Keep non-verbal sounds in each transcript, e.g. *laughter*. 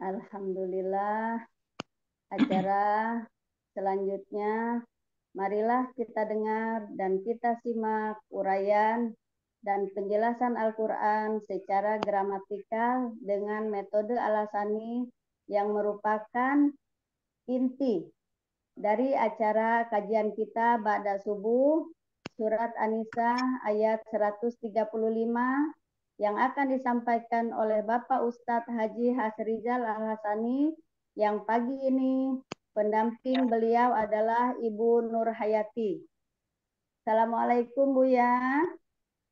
Alhamdulillah acara selanjutnya marilah kita dengar dan kita simak uraian dan penjelasan Al-Qur'an secara gramatikal dengan metode alasani yang merupakan inti dari acara kajian kita Ba'da Subuh surat An-Nisa ayat 135 yang akan disampaikan oleh Bapak Ustadz Haji Hasrizal Al-Hasani yang pagi ini pendamping beliau adalah Ibu Nur Hayati. Assalamualaikum ya.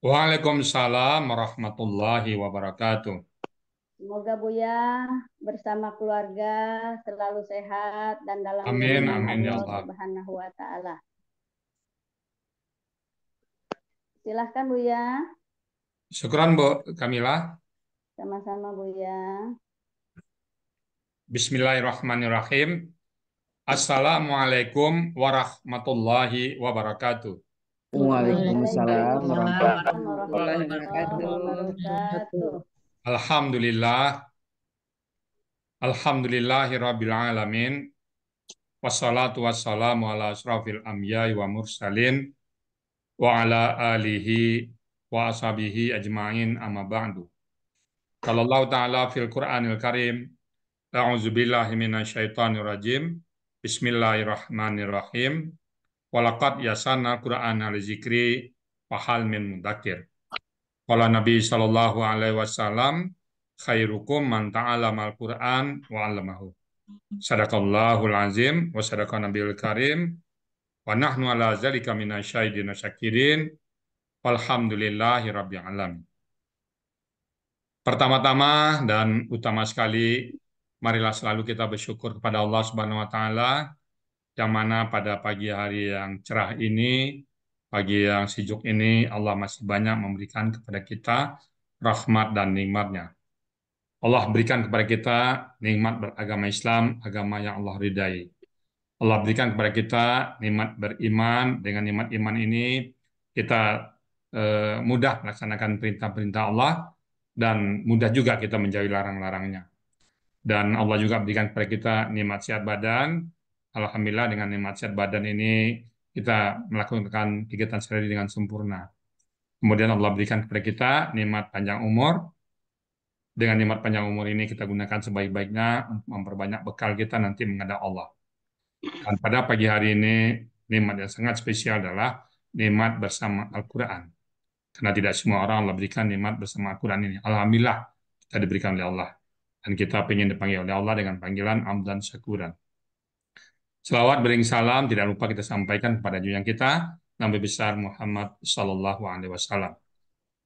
Waalaikumsalam warahmatullahi wabarakatuh. Semoga Bu ya bersama keluarga selalu sehat dan dalam amin, amin, ya Allah Subhanahu wa taala. Silahkan Buya. Syukuran Bu Kamila. Sama-sama Bu ya. Bismillahirrahmanirrahim. Assalamualaikum warahmatullahi wabarakatuh. Waalaikumsalam warahmatullahi wabarakatuh. Alhamdulillah. Alhamdulillahirabbil alamin. Wassalatu wassalamu ala asrafil anbiya'i wa mursalin wa ala alihi wa ashabihi ajma'in amma ba'du. Kalau Allah Ta'ala fil Qur'anil Karim, A'udzubillahi billahi minasyaitonir rajim. Bismillahirrahmanirrahim. Walaqad yasana Qur'an al-zikri fahal min mudakir. Kala Nabi sallallahu alaihi wasallam, khairukum man ta'alama al-Qur'an wa 'allamahu. Sadaqallahul azim wa sadaqa nabiyul karim. Wa nahnu ala zalika minasyaitina syakirin. Alhamdulillahirabbil alamin. Pertama-tama dan utama sekali marilah selalu kita bersyukur kepada Allah Subhanahu wa taala yang mana pada pagi hari yang cerah ini, pagi yang sejuk ini Allah masih banyak memberikan kepada kita rahmat dan nikmatnya. Allah berikan kepada kita nikmat beragama Islam, agama yang Allah ridai. Allah berikan kepada kita nikmat beriman, dengan nikmat iman ini kita Eh, mudah melaksanakan perintah-perintah Allah dan mudah juga kita menjauhi larang-larangnya. Dan Allah juga berikan kepada kita nikmat sehat badan. Alhamdulillah dengan nikmat sehat badan ini kita melakukan kegiatan sehari dengan sempurna. Kemudian Allah berikan kepada kita nikmat panjang umur. Dengan nikmat panjang umur ini kita gunakan sebaik-baiknya untuk memperbanyak bekal kita nanti menghadap Allah. Dan pada pagi hari ini nikmat yang sangat spesial adalah nikmat bersama Al-Quran. Karena tidak semua orang Allah berikan nikmat bersama Al-Quran ini. Alhamdulillah kita diberikan oleh Allah. Dan kita ingin dipanggil oleh Allah dengan panggilan Amdan Syakuran. Selawat bering salam tidak lupa kita sampaikan kepada junjungan kita, Nabi besar Muhammad Sallallahu Alaihi Wasallam.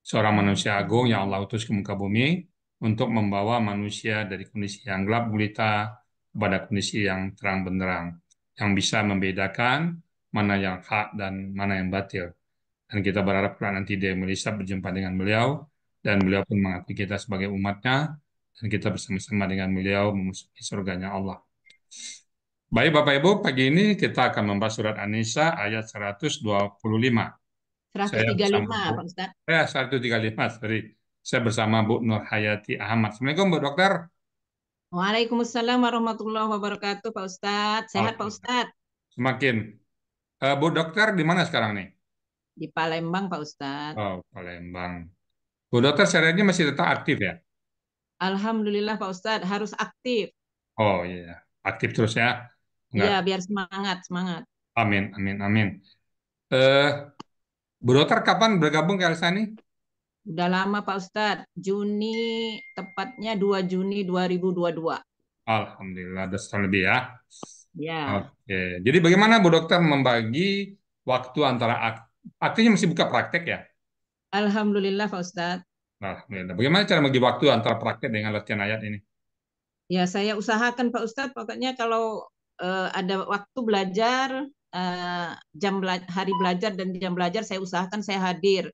Seorang manusia agung yang Allah utus ke muka bumi untuk membawa manusia dari kondisi yang gelap gulita kepada kondisi yang terang benderang, yang bisa membedakan mana yang hak dan mana yang batil dan kita berharap nanti dia Indonesia berjumpa dengan beliau, dan beliau pun mengakui kita sebagai umatnya, dan kita bersama-sama dengan beliau memasuki surganya Allah. Baik Bapak Ibu, pagi ini kita akan membahas surat An-Nisa ayat 125. 135 Pak Ustaz. Eh, 135, sorry. Saya bersama Bu Nur Hayati Ahmad. Assalamualaikum Bu Dokter. Waalaikumsalam warahmatullahi wabarakatuh Pak Ustaz. Sehat Pak Ustaz. Semakin. Uh, Bu Dokter di mana sekarang nih? Di Palembang, Pak Ustadz. Oh, Palembang. Bu dokter syariatnya masih tetap aktif ya? Alhamdulillah Pak Ustadz, harus aktif. Oh iya, aktif terus ya. Iya, biar semangat, semangat. Amin, amin, amin. Eh, Bu dokter kapan bergabung ke nih? Udah lama Pak Ustadz, Juni, tepatnya 2 Juni 2022. Alhamdulillah, ada setahun lebih ya. Ya. Oke, jadi bagaimana Bu Dokter membagi waktu antara aktif artinya masih buka praktek ya? Alhamdulillah Pak Ustadz. Alhamdulillah. Bagaimana cara bagi waktu antara praktek dengan latihan ayat ini? Ya saya usahakan Pak Ustadz, pokoknya kalau uh, ada waktu belajar, uh, jam bela hari belajar dan jam belajar saya usahakan saya hadir.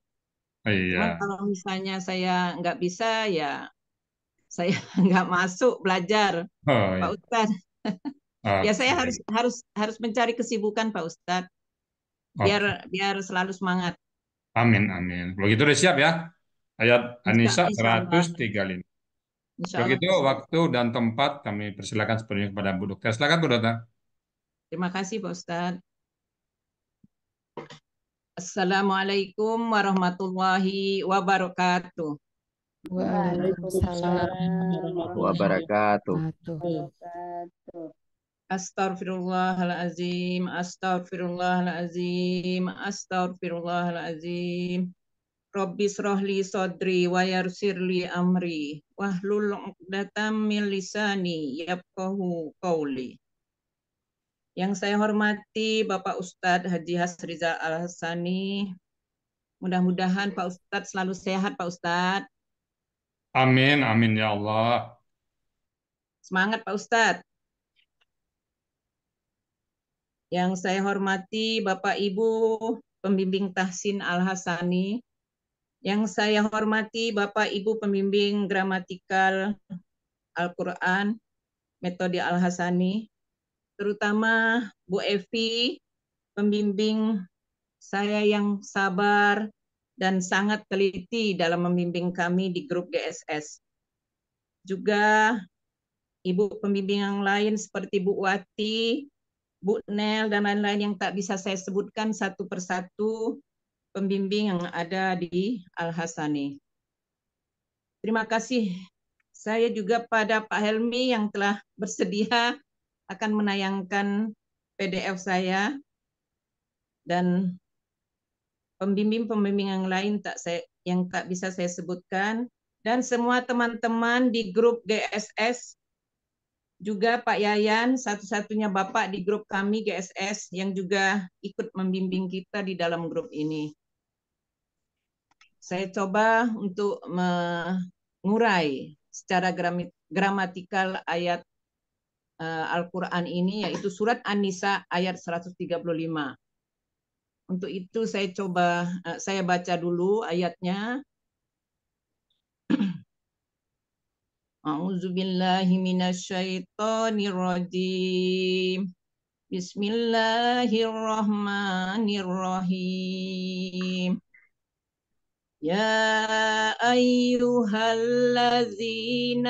Oh, iya. Cuman kalau misalnya saya nggak bisa ya saya *laughs* nggak masuk belajar, oh, iya. Pak Ustadz. Oh, ya saya harus harus harus mencari kesibukan Pak Ustadz biar okay. biar selalu semangat. Amin amin. Kalau gitu udah siap ya ayat Anisa 135. Kalau gitu waktu dan tempat kami persilakan sepenuhnya kepada Bu Dokter. Silakan Bu Dokter. Terima kasih Pak Ustaz. Assalamualaikum warahmatullahi wabarakatuh. Waalaikumsalam warahmatullahi wabarakatuh. Astaghfirullahalazim, astaghfirullahalazim, astaghfirullahalazim. Rabbi srohli sodri wa yarsirli amri wahlul uqdatam min lisani yafqahu qawli. Yang saya hormati Bapak Ustadz Haji Hasriza Al Hasani. Mudah-mudahan Pak Ustadz selalu sehat Pak Ustadz. Amin, amin ya Allah. Semangat Pak Ustadz. Yang saya hormati Bapak Ibu Pembimbing Tahsin Al-Hasani, yang saya hormati Bapak Ibu Pembimbing Gramatikal Al-Quran, Metode Al-Hasani, terutama Bu Evi, pembimbing saya yang sabar dan sangat teliti dalam membimbing kami di grup GSS. Juga Ibu pembimbing yang lain seperti Bu Wati, Bu Nel dan lain-lain yang tak bisa saya sebutkan satu persatu pembimbing yang ada di Al Hasani. Terima kasih. Saya juga pada Pak Helmi yang telah bersedia akan menayangkan PDF saya dan pembimbing-pembimbing yang lain tak saya yang tak bisa saya sebutkan dan semua teman-teman di grup GSS juga Pak Yayan, satu-satunya Bapak di grup kami GSS yang juga ikut membimbing kita di dalam grup ini. Saya coba untuk mengurai secara gramatikal ayat eh, Al-Quran ini, yaitu surat An-Nisa ayat 135. Untuk itu saya coba, eh, saya baca dulu ayatnya. أعوذ بالله من الشيطان الرجيم بسم الله الرحمن الرحيم يا أيها الذين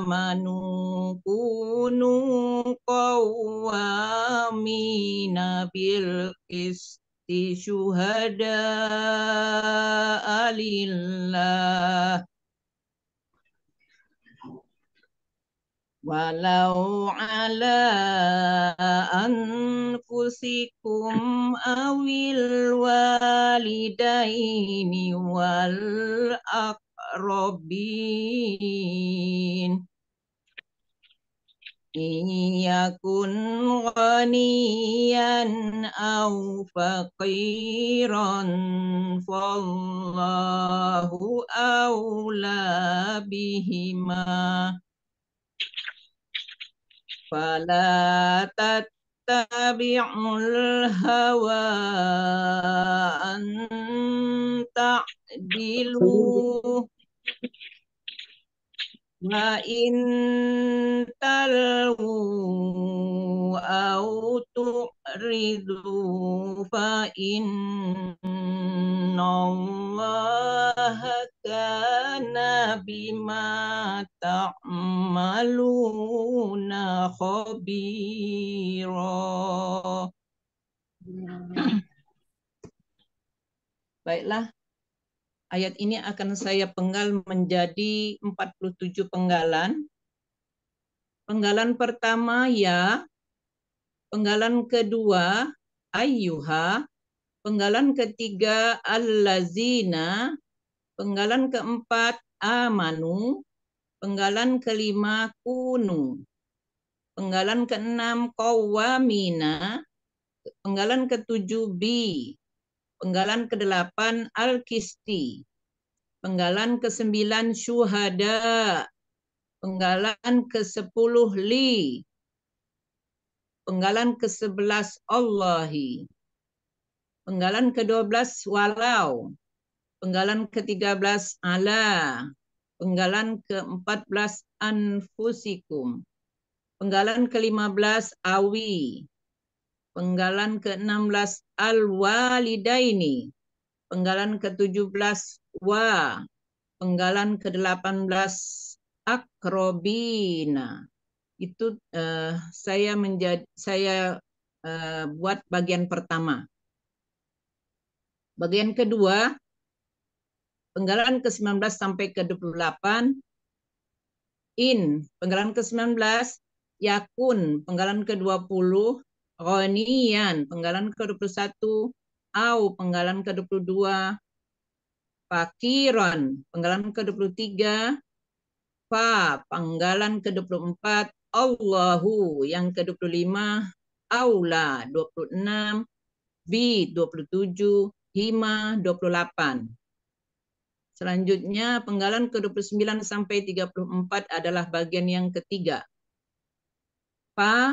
آمنوا كونوا قوامين بالقسط شهداء لله walau ala anfusikum awil walidaini wal akrobin Iyakun ghaniyan aw faqiran Fallahu awla bihima فلا تتبع الهوى أن تعدلوا ma in talu au Allah kana bima ta'maluna khabira Baiklah Ayat ini akan saya penggal menjadi 47 penggalan. Penggalan pertama ya, penggalan kedua ayyuha, penggalan ketiga allazina, penggalan keempat amanu, penggalan kelima kunu, penggalan keenam kawamina, penggalan ketujuh bi, Penggalan ke-8 Al-Kisti. Penggalan ke-9 Syuhada. Penggalan ke-10 Li. Penggalan ke-11 Allahi. Penggalan ke-12 Walau. Penggalan ke-13 Ala. Penggalan ke-14 Anfusikum. Penggalan ke-15 Awi. Penggalan ke-16 al-walidaini. Penggalan ke-17 wa. Penggalan ke-18 akrobina. Itu uh, saya menjadi saya uh, buat bagian pertama. Bagian kedua penggalan ke-19 sampai ke-28 in penggalan ke-19 yakun penggalan ke-20 Ronian, penggalan ke-21. Au, penggalan ke-22. Fakiron, penggalan ke-23. Fa, penggalan ke-24. Allahu, yang ke-25. Aula, 26. B, 27. Hima, 28. Selanjutnya, penggalan ke-29 sampai 34 adalah bagian yang ketiga. Pa,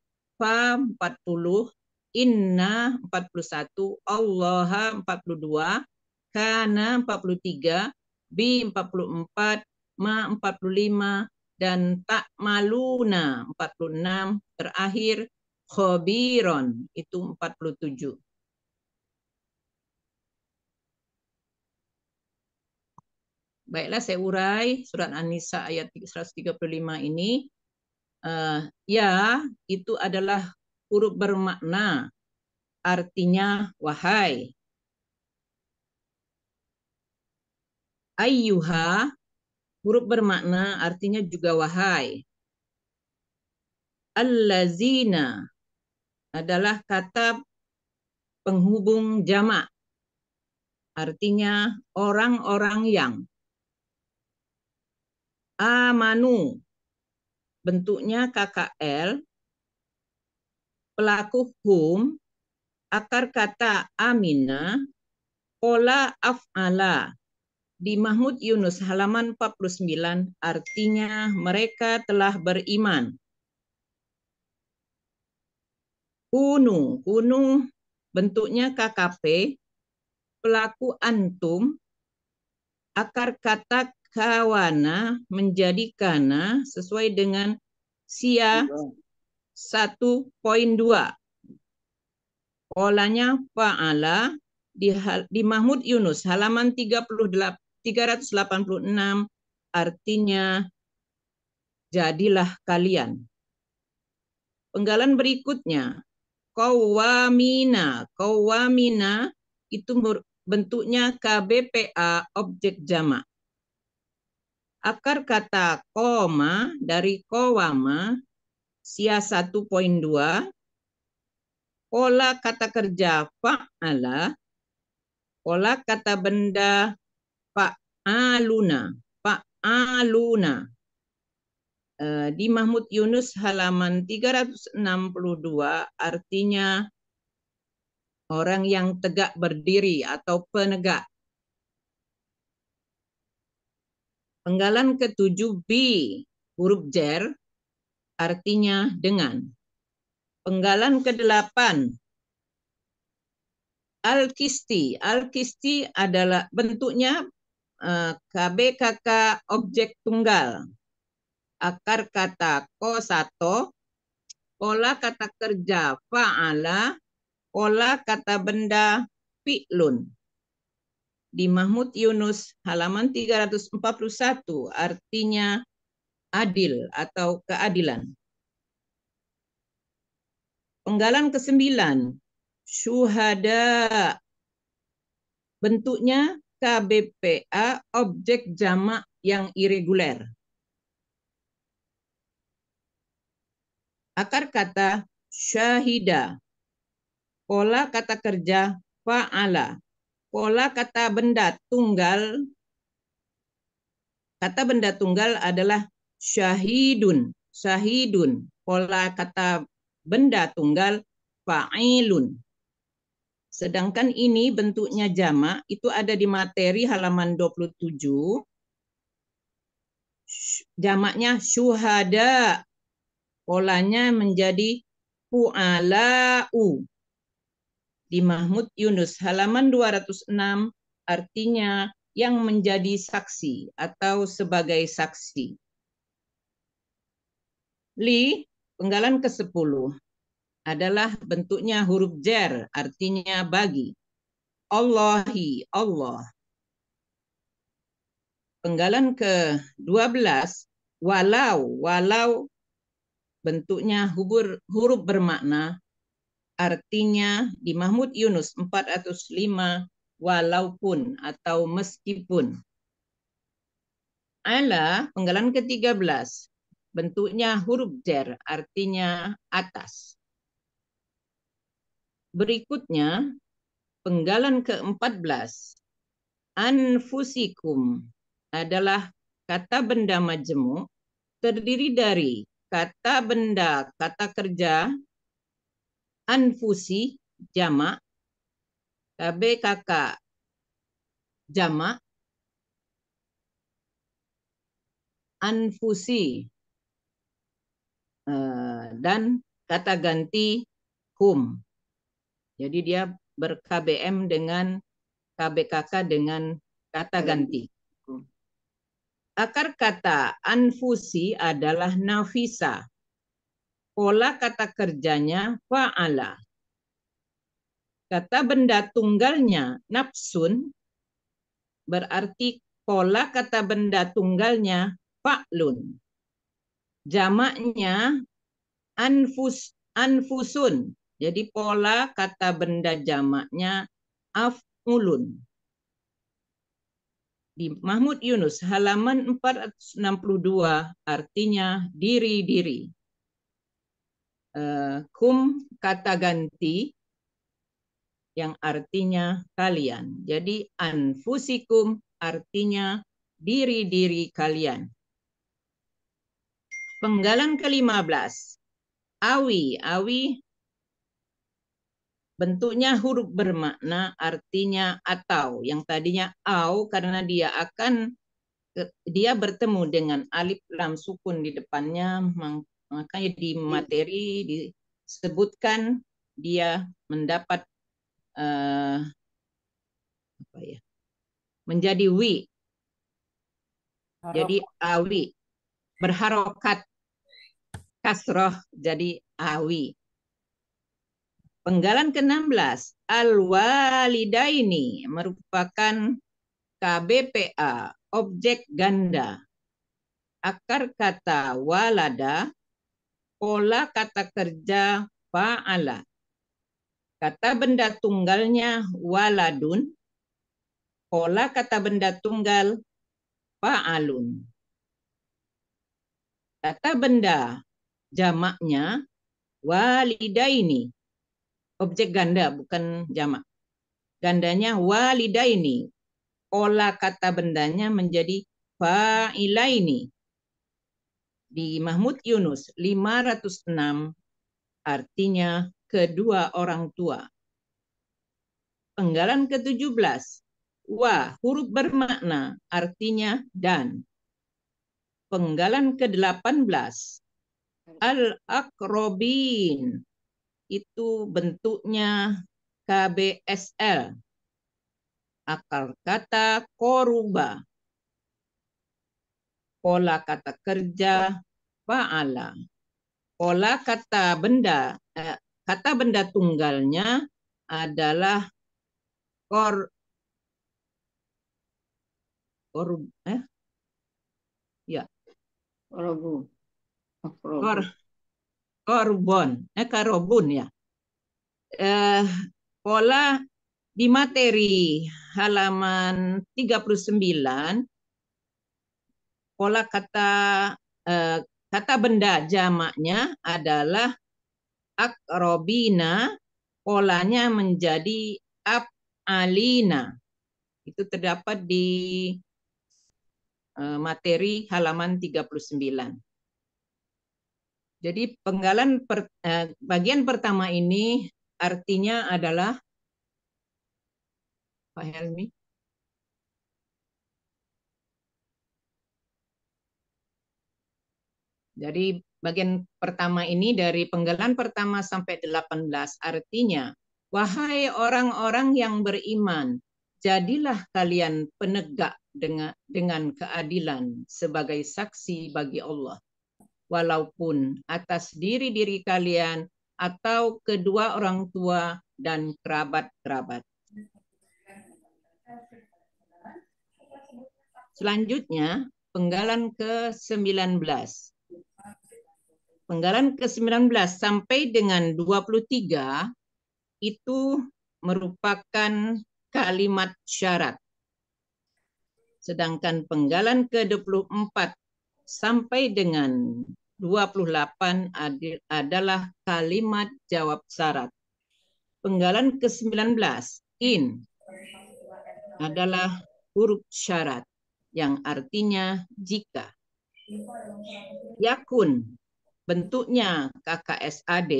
Fa 40, Inna 41, Allah 42, Kana 43, Bi 44, Ma 45, dan tak maluna 46, terakhir khobiron itu 47. Baiklah saya urai surat An-Nisa ayat 135 ini. Uh, ya, itu adalah huruf bermakna. Artinya, wahai. Ayuha huruf bermakna artinya juga wahai. Allazina adalah kata penghubung jamak. Artinya orang-orang yang amanu bentuknya KKL, pelaku hum, akar kata amina, pola af'ala. Di Mahmud Yunus halaman 49 artinya mereka telah beriman. Kunu, kunu bentuknya KKP, pelaku antum, akar kata kawana menjadi kana sesuai dengan sia 1.2. Iya. Polanya fa'ala di, di Mahmud Yunus halaman 38 386 artinya jadilah kalian. Penggalan berikutnya kawamina. Kawamina itu bentuknya KBPA objek jamak. Akar kata koma dari kowama, sia 1.2, pola kata kerja fa'ala, pola kata benda fa'aluna, fa'aluna. Eh, di Mahmud Yunus halaman 362 artinya orang yang tegak berdiri atau penegak Penggalan ke-7 B huruf jer artinya dengan. Penggalan ke-8 alkisti. Alkisti adalah bentuknya uh, eh, KBKK objek tunggal. Akar kata kosato pola kata kerja fa'ala, pola kata benda fi'lun di Mahmud Yunus halaman 341 artinya adil atau keadilan. Penggalan ke-9 syuhada bentuknya KBPA objek jamak yang irreguler. Akar kata syahida. Pola kata kerja fa'ala Pola kata benda tunggal Kata benda tunggal adalah syahidun. Syahidun. Pola kata benda tunggal fa'ilun. Sedangkan ini bentuknya jamak, itu ada di materi halaman 27. Jamaknya syuhada. Polanya menjadi fu'ala'u di Mahmud Yunus halaman 206 artinya yang menjadi saksi atau sebagai saksi. Li, penggalan ke-10 adalah bentuknya huruf jer artinya bagi. Allahi, Allah. Penggalan ke-12 walau, walau bentuknya huruf bermakna Artinya di Mahmud Yunus 405 walaupun atau meskipun. Ala penggalan ke-13 bentuknya huruf der artinya atas. Berikutnya penggalan ke-14 anfusikum adalah kata benda majemuk terdiri dari kata benda kata kerja anfusi jama KBKK jama anfusi eh, dan kata ganti hum. Jadi dia berKBM dengan KBKK dengan kata ganti. Akar kata anfusi adalah nafisa pola kata kerjanya fa'ala. Kata benda tunggalnya nafsun berarti pola kata benda tunggalnya fa'lun. Jamaknya anfus anfusun. Jadi pola kata benda jamaknya af'ulun. Di Mahmud Yunus halaman 462 artinya diri-diri. Eh, kum kata ganti yang artinya kalian. Jadi anfusikum artinya diri-diri kalian. Penggalan ke-15. Awi, awi bentuknya huruf bermakna artinya atau yang tadinya au karena dia akan dia bertemu dengan alif lam sukun di depannya Makanya di materi disebutkan dia mendapat uh, apa ya? menjadi wi. Jadi awi berharokat kasroh jadi awi. Penggalan ke-16 al-walidaini merupakan KBPA objek ganda. Akar kata walada pola kata kerja fa'ala. Kata benda tunggalnya waladun, pola kata benda tunggal fa'alun. Kata benda jamaknya walidaini. Objek ganda bukan jamak. Gandanya walidaini. Pola kata bendanya menjadi fa'ilaini di Mahmud Yunus 506 artinya kedua orang tua. Penggalan ke-17 wa huruf bermakna artinya dan. Penggalan ke-18 al-akrobin itu bentuknya KBSL akar kata koruba pola kata kerja fa'ala. Pola kata benda, eh, kata benda tunggalnya adalah kor kor eh ya kor korbon eh karobun ya eh, pola di materi halaman 39 pola kata eh, kata benda jamaknya adalah akrobina, polanya menjadi af'alina. Itu terdapat di eh, materi halaman 39. Jadi penggalan per, eh, bagian pertama ini artinya adalah Pak Helmi. Jadi bagian pertama ini dari penggalan pertama sampai 18 artinya, wahai orang-orang yang beriman, jadilah kalian penegak dengan dengan keadilan sebagai saksi bagi Allah. Walaupun atas diri-diri kalian atau kedua orang tua dan kerabat-kerabat. Selanjutnya, penggalan ke-19. Penggalan ke-19 sampai dengan 23 itu merupakan kalimat syarat. Sedangkan penggalan ke-24 sampai dengan 28 adalah kalimat jawab syarat. Penggalan ke-19 in adalah huruf syarat yang artinya jika. Yakun bentuknya KKSAD,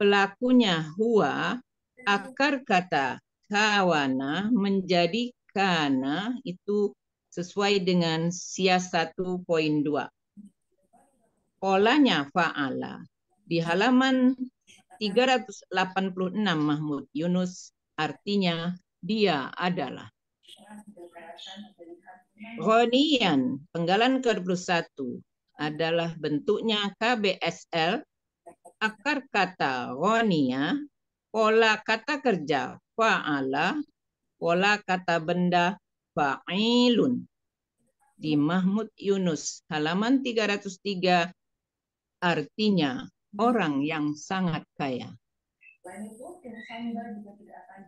pelakunya Hua, akar kata kawana menjadi kana itu sesuai dengan poin dua Polanya fa'ala. Di halaman 386 Mahmud Yunus artinya dia adalah. Ronian, penggalan ke-21, adalah bentuknya KBSL, akar kata ronia, pola kata kerja fa'ala, pola kata benda fa'ilun. Di Mahmud Yunus, halaman 303, artinya orang yang sangat kaya.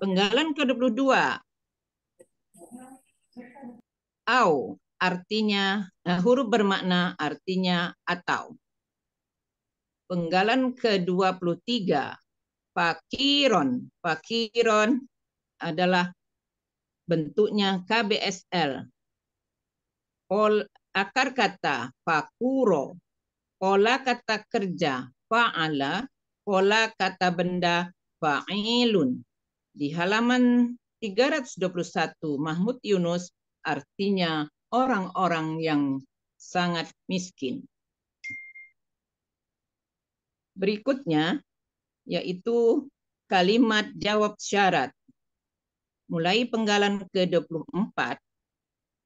Penggalan ke-22. Au artinya ah. huruf bermakna artinya atau. Penggalan ke-23 fakiron. Fakiron adalah bentuknya KBSL. Pol akar kata fakuro, pola kata kerja fa'ala, pola kata benda fa'ilun. Di halaman 321 Mahmud Yunus artinya orang-orang yang sangat miskin. Berikutnya yaitu kalimat jawab syarat. Mulai penggalan ke-24,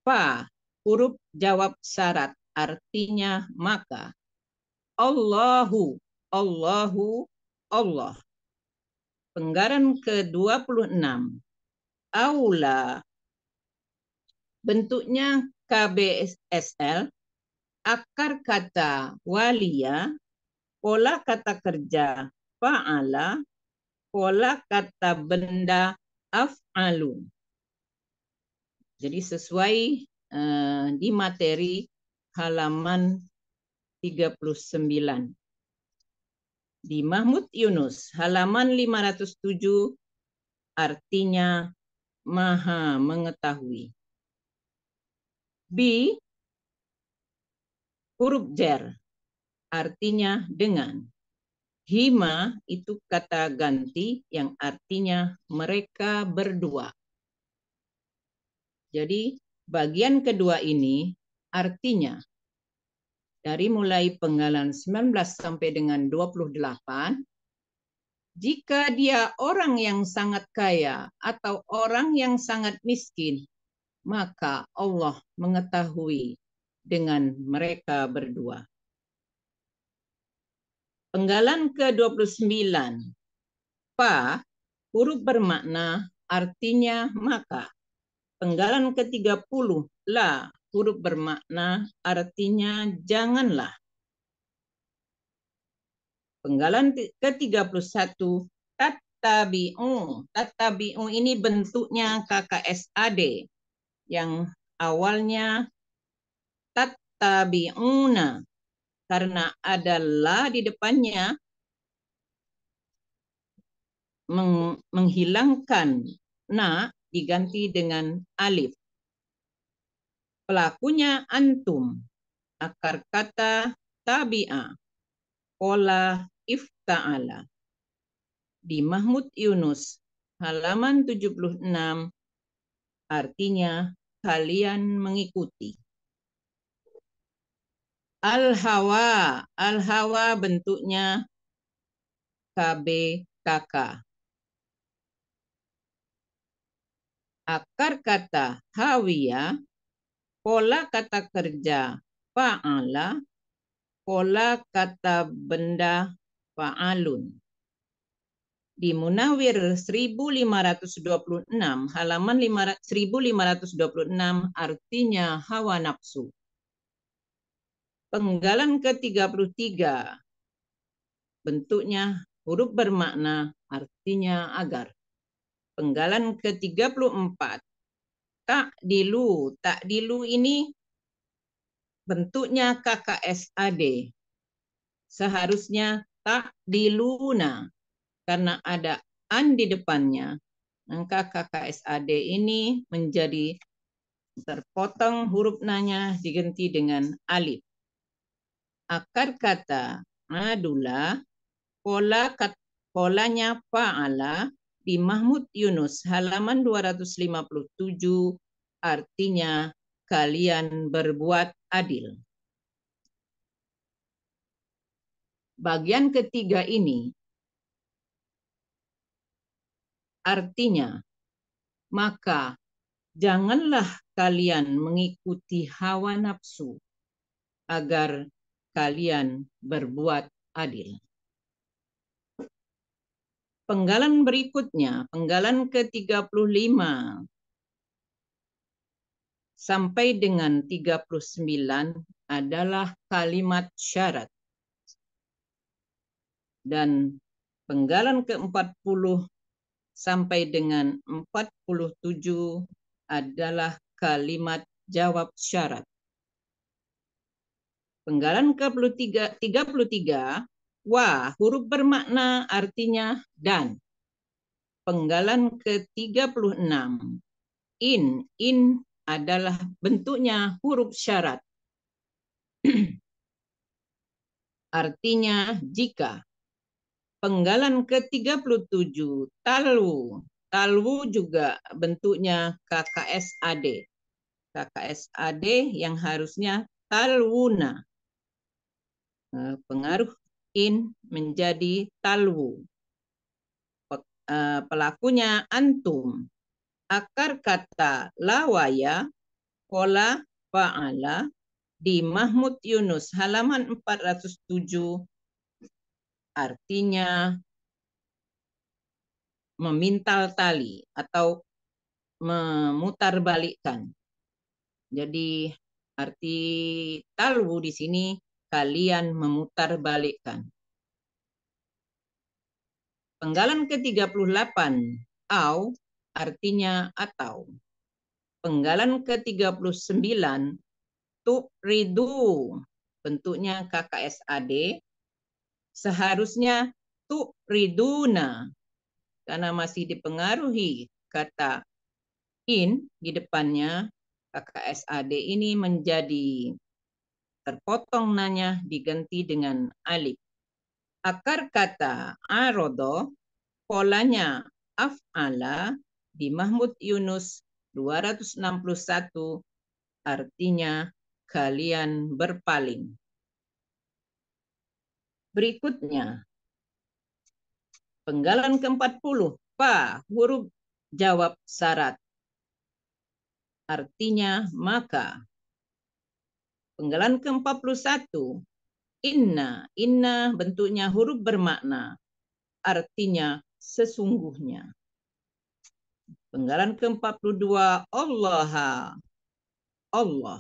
fa huruf jawab syarat artinya maka. Allahu, Allahu, Allah. Penggalan ke-26, aula Bentuknya KBSL, akar kata walia, pola kata kerja fa'ala, pola kata benda af'alu. Jadi sesuai uh, di materi halaman 39. Di Mahmud Yunus, halaman 507, artinya maha mengetahui. B huruf jer artinya dengan. Hima itu kata ganti yang artinya mereka berdua. Jadi bagian kedua ini artinya dari mulai penggalan 19 sampai dengan 28 jika dia orang yang sangat kaya atau orang yang sangat miskin maka Allah mengetahui dengan mereka berdua. Penggalan ke-29. Pa, huruf bermakna artinya maka. Penggalan ke-30. La, huruf bermakna artinya janganlah. Penggalan ke-31. Tatabi'u. Tatabi'u ini bentuknya KKSAD yang awalnya tattabi'una karena adalah di depannya meng menghilangkan na diganti dengan alif. Pelakunya antum, akar kata tabi'a, pola ifta'ala. Di Mahmud Yunus, halaman 76, Artinya, kalian mengikuti. Al-Hawa. Al-Hawa bentuknya KBKK. Akar kata hawiya, pola kata kerja fa'ala, pola kata benda fa'alun di Munawir 1526 halaman 1526 artinya hawa nafsu. Penggalan ke-33 bentuknya huruf bermakna artinya agar. Penggalan ke-34 tak dilu. Tak dilu ini bentuknya KKSAD. Seharusnya tak diluna karena ada an di depannya, maka KKSAD ini menjadi terpotong huruf nanya diganti dengan alif. Akar kata adula, pola kat, polanya fa'ala di Mahmud Yunus halaman 257 artinya kalian berbuat adil. Bagian ketiga ini Artinya, maka janganlah kalian mengikuti hawa nafsu agar kalian berbuat adil. Penggalan berikutnya, penggalan ke-35 sampai dengan 39 adalah kalimat syarat. Dan penggalan ke-40 sampai dengan 47 adalah kalimat jawab syarat. Penggalan ke-33 wah wa huruf bermakna artinya dan. Penggalan ke-36 in in adalah bentuknya huruf syarat. *clears throat* artinya jika penggalan ke-37 Talwu. Talwu juga bentuknya KKSAD. KKSAD yang harusnya Talwuna. Eh, pengaruh in menjadi Talwu. Eh, pelakunya antum. Akar kata lawaya, kola, fa'ala di Mahmud Yunus halaman 407 artinya memintal tali atau memutarbalikkan. Jadi arti talwu di sini kalian memutarbalikkan. Penggalan ke-38 au artinya atau. Penggalan ke-39 tu ridu bentuknya KKSAD Seharusnya tu riduna karena masih dipengaruhi kata in di depannya KKSAD ini menjadi terpotong nanya diganti dengan alif. Akar kata arodo polanya af'ala di Mahmud Yunus 261 artinya kalian berpaling berikutnya. Penggalan ke-40, pa, huruf jawab syarat. Artinya maka. Penggalan ke-41, inna, inna bentuknya huruf bermakna. Artinya sesungguhnya. Penggalan ke-42, Allah. Allah.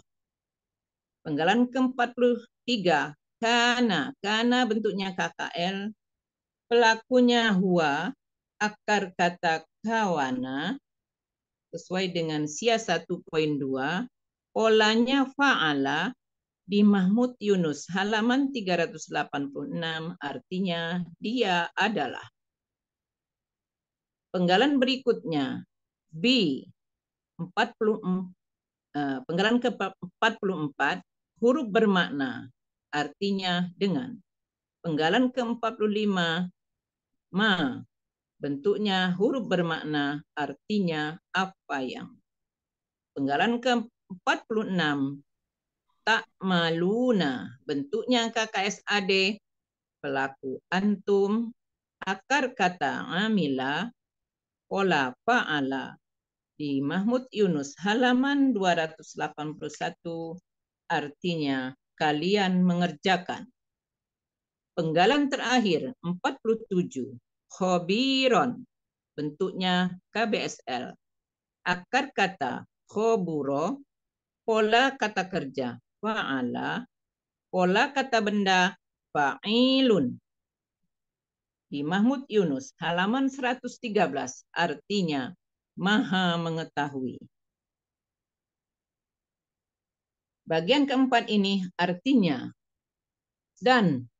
Penggalan ke-43, Kana, kana bentuknya KKL, pelakunya Hua akar kata kawana, sesuai dengan sia 1.2, polanya fa'ala di Mahmud Yunus, halaman 386, artinya dia adalah. Penggalan berikutnya, B, 44, eh, penggalan ke 44, huruf bermakna, artinya dengan. Penggalan ke-45 ma bentuknya huruf bermakna artinya apa yang. Penggalan ke-46 tak maluna bentuknya KKSAD pelaku antum akar kata amila pola paala di Mahmud Yunus halaman 281 artinya kalian mengerjakan. Penggalan terakhir 47 khobiron bentuknya KBSL. Akar kata khoburo pola kata kerja fa'ala pola kata benda fa'ilun. Di Mahmud Yunus halaman 113 artinya maha mengetahui. Bagian keempat ini artinya, dan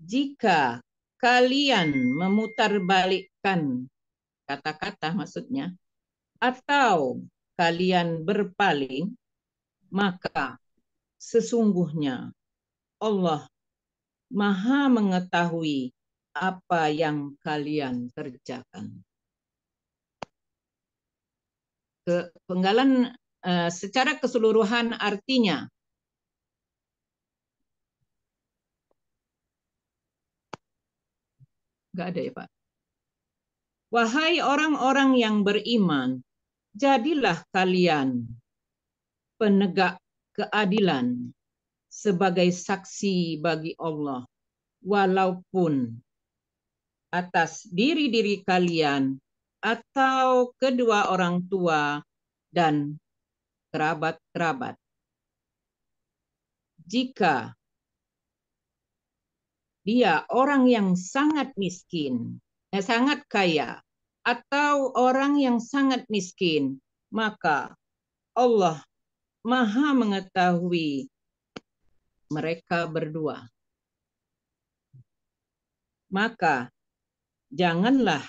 jika kalian memutarbalikkan kata-kata maksudnya, atau kalian berpaling, maka sesungguhnya Allah maha mengetahui apa yang kalian kerjakan. Ke, penggalan Eh, secara keseluruhan artinya Enggak ada ya, Pak. Wahai orang-orang yang beriman, jadilah kalian penegak keadilan sebagai saksi bagi Allah, walaupun atas diri-diri kalian atau kedua orang tua dan kerabat-kerabat. Jika dia orang yang sangat miskin, eh, sangat kaya, atau orang yang sangat miskin, maka Allah Maha Mengetahui mereka berdua. Maka janganlah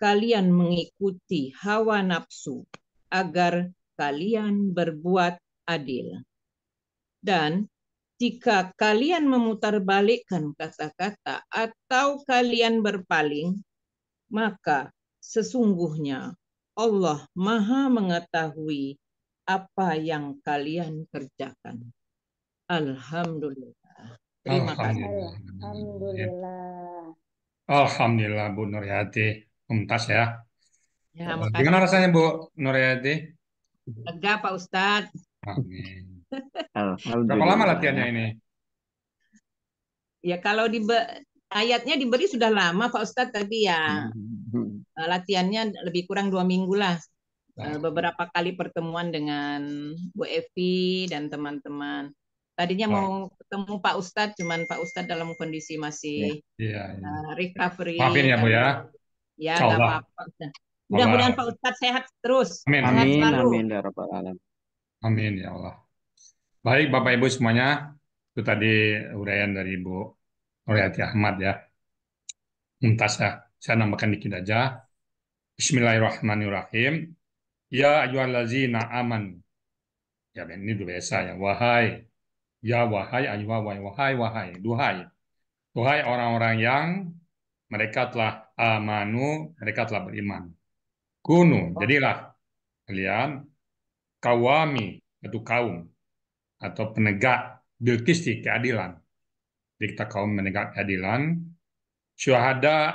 kalian mengikuti hawa nafsu agar kalian berbuat adil. Dan jika kalian memutarbalikkan kata-kata atau kalian berpaling, maka sesungguhnya Allah Maha Mengetahui apa yang kalian kerjakan. Alhamdulillah. Terima kasih. Alhamdulillah. Alhamdulillah Bu Nuryati, umtas ya. ya rasanya Bu Nuryati? Mhm. Lega Pak Ustadz. Amin. Berapa lama latihannya ini? Ya kalau di ayatnya diberi sudah lama Pak Ustadz tapi ya mhm. eh, latihannya lebih kurang dua minggu lah. Nah. Beberapa kali pertemuan dengan Bu Evi dan teman-teman. Tadinya nah. mau ketemu Pak Ustadz, cuman Pak Ustadz dalam kondisi masih ya, ya, ya. Uh, recovery. Maafin ya Bu ya. Ya, nggak apa-apa. Mudah-mudahan Pak Ustadz sehat terus. Amin. Sehat amin, amin ya Rabbal Alam. Amin ya Allah. Baik Bapak Ibu semuanya, itu tadi uraian dari Ibu Nuriati Ahmad ya. Muntas ya. Saya nambahkan dikit aja. Bismillahirrahmanirrahim. Ya ayyuhallazina aman. Ya ini dua biasa ya. Wahai. Ya wahai ayyuha wahai wahai wahai. Duhai. Duhai orang-orang yang mereka telah amanu, mereka telah beriman. Kunu, oh. jadilah kalian kawami atau kaum atau penegak bilkisti keadilan. Jadi kita kaum menegak keadilan, syuhada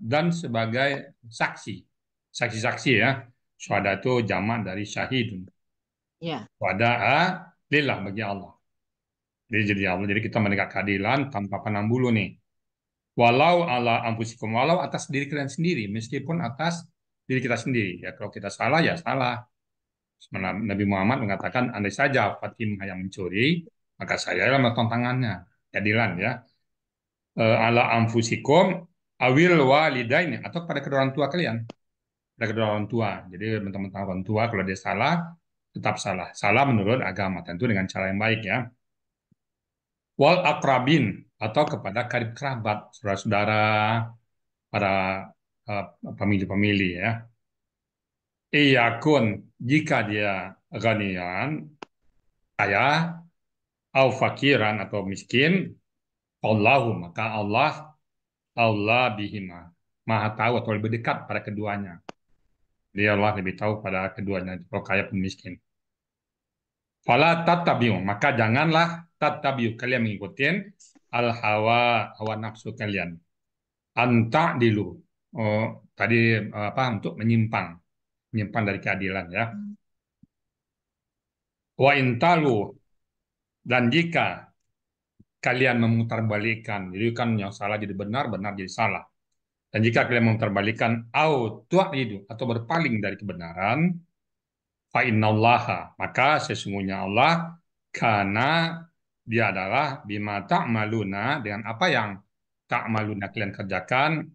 dan sebagai saksi, saksi-saksi ya. Syuhada itu jamak dari syahidun. Ya. Syuhada lillah bagi Allah. Jadi jadi Allah. Jadi kita menegak keadilan tanpa penambulu nih. Walau ala ampusikum, walau atas diri kalian sendiri, meskipun atas diri kita sendiri. Ya kalau kita salah ya salah. Nabi Muhammad mengatakan andai saja Fatimah yang mencuri, maka saya yang melakukan tangannya. Keadilan ya. E, ala amfusikum awil walidain atau pada kedua orang tua kalian. Pada kedua orang tua. Jadi teman-teman orang tua kalau dia salah tetap salah. Salah menurut agama tentu dengan cara yang baik ya. Wal akrabin atau kepada karib kerabat, saudara-saudara, para Eh, pemilih-pemilih ya, ya. kun jika dia ganian, kaya, au fakiran atau miskin, Allahu maka Allah Allah bihima maha tahu atau lebih dekat pada keduanya. Dia Allah lebih tahu pada keduanya, kalau kaya pun miskin. Fala tatabiu, maka janganlah tatabiu kalian mengikuti al hawa hawa nafsu kalian. Anta dilu, oh, tadi apa untuk menyimpang, menyimpang dari keadilan ya. Hmm. Wa intalu dan jika kalian memutarbalikan jadi kan yang salah jadi benar, benar jadi salah. Dan jika kalian memutarbalikan au hidup atau berpaling dari kebenaran, fa innallaha, maka sesungguhnya Allah karena dia adalah bima ta'maluna dengan apa yang tak ta'maluna kalian kerjakan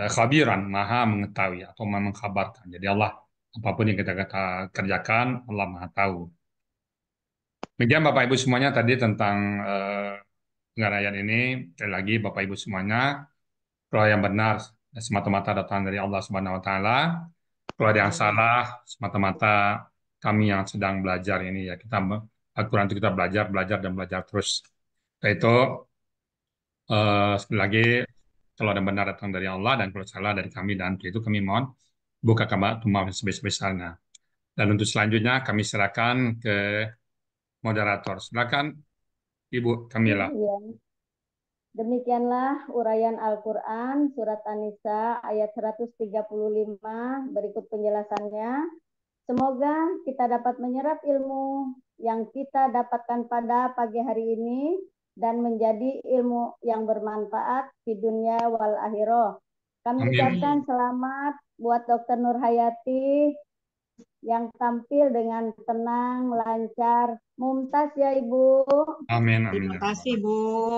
Eh, khabiran maha mengetahui atau maha mengkhabarkan. Jadi Allah apapun yang kita kata, kerjakan Allah maha tahu. Demikian Bapak Ibu semuanya tadi tentang uh, ini sekali lagi Bapak Ibu semuanya roh yang benar semata-mata datang dari Allah Subhanahu wa taala. Kalau yang salah semata-mata kami yang sedang belajar ini ya kita al kita belajar, belajar dan belajar terus. Itu uh, eh, sekali lagi kalau ada benar datang dari Allah dan kalau salah dari kami dan itu kami mohon buka kamar rumah sebesar-besarnya. Dan untuk selanjutnya kami serahkan ke moderator. Silakan Ibu Kamila. Ya. Demikianlah uraian Al-Quran Surat An-Nisa ayat 135 berikut penjelasannya. Semoga kita dapat menyerap ilmu yang kita dapatkan pada pagi hari ini dan menjadi ilmu yang bermanfaat di dunia wal akhirah. Kami ucapkan selamat buat Dr. Nur Hayati yang tampil dengan tenang, lancar, mumtaz ya Ibu. Amin. amin. Terima kasih Bu.